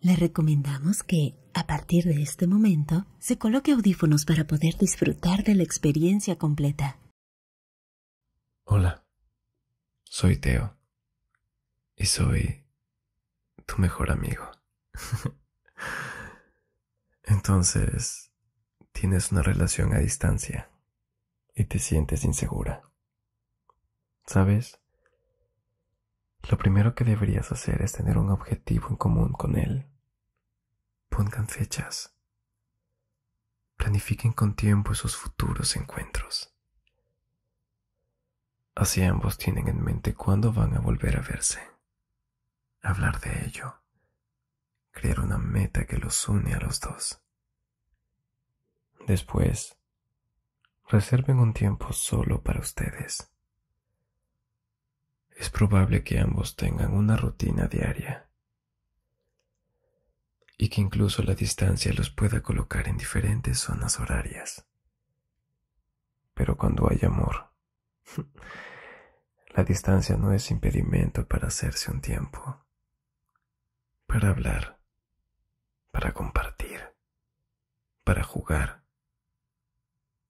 Le recomendamos que, a partir de este momento, se coloque audífonos para poder disfrutar de la experiencia completa. Hola, soy Teo y soy tu mejor amigo. Entonces, tienes una relación a distancia y te sientes insegura. ¿Sabes? Lo primero que deberías hacer es tener un objetivo en común con él. Pongan fechas. Planifiquen con tiempo esos futuros encuentros. Así ambos tienen en mente cuándo van a volver a verse. Hablar de ello. Crear una meta que los une a los dos. Después, reserven un tiempo solo para ustedes es probable que ambos tengan una rutina diaria y que incluso la distancia los pueda colocar en diferentes zonas horarias. Pero cuando hay amor, la distancia no es impedimento para hacerse un tiempo, para hablar, para compartir, para jugar.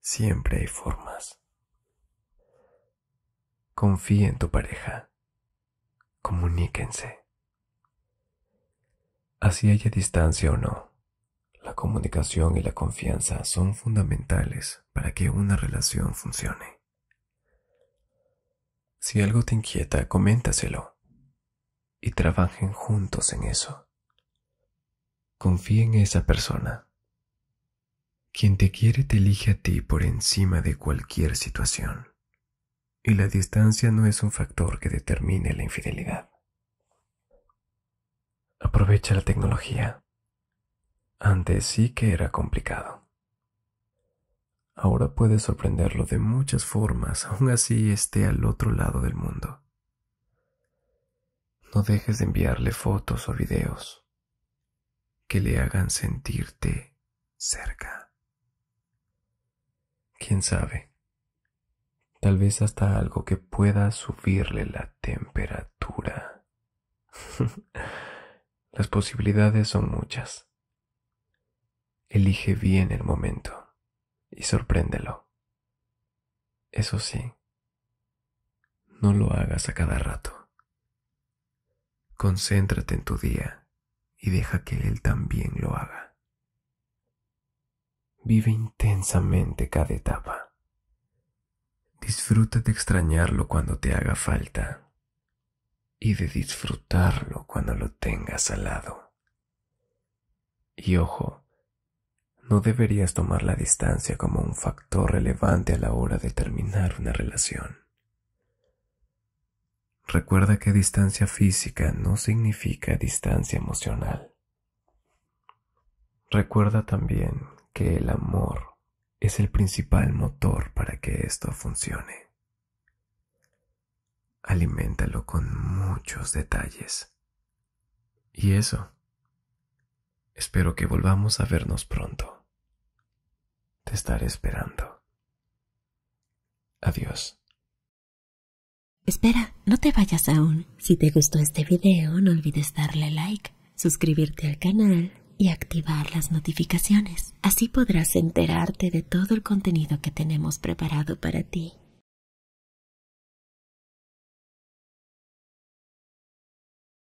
Siempre hay formas. Confía en tu pareja. Comuníquense. Así haya distancia o no, la comunicación y la confianza son fundamentales para que una relación funcione. Si algo te inquieta, coméntaselo y trabajen juntos en eso. Confía en esa persona. Quien te quiere te elige a ti por encima de cualquier situación y la distancia no es un factor que determine la infidelidad. Aprovecha la tecnología. Antes sí que era complicado. Ahora puedes sorprenderlo de muchas formas, aun así esté al otro lado del mundo. No dejes de enviarle fotos o videos que le hagan sentirte cerca. ¿Quién sabe? tal vez hasta algo que pueda subirle la temperatura. Las posibilidades son muchas. Elige bien el momento y sorpréndelo. Eso sí, no lo hagas a cada rato. Concéntrate en tu día y deja que él también lo haga. Vive intensamente cada etapa Disfruta de extrañarlo cuando te haga falta y de disfrutarlo cuando lo tengas al lado. Y ojo, no deberías tomar la distancia como un factor relevante a la hora de terminar una relación. Recuerda que distancia física no significa distancia emocional. Recuerda también que el amor es el principal motor para que esto funcione. Aliméntalo con muchos detalles. Y eso. Espero que volvamos a vernos pronto. Te estaré esperando. Adiós. Espera, no te vayas aún. Si te gustó este video, no olvides darle like, suscribirte al canal y activar las notificaciones. Así podrás enterarte de todo el contenido que tenemos preparado para ti.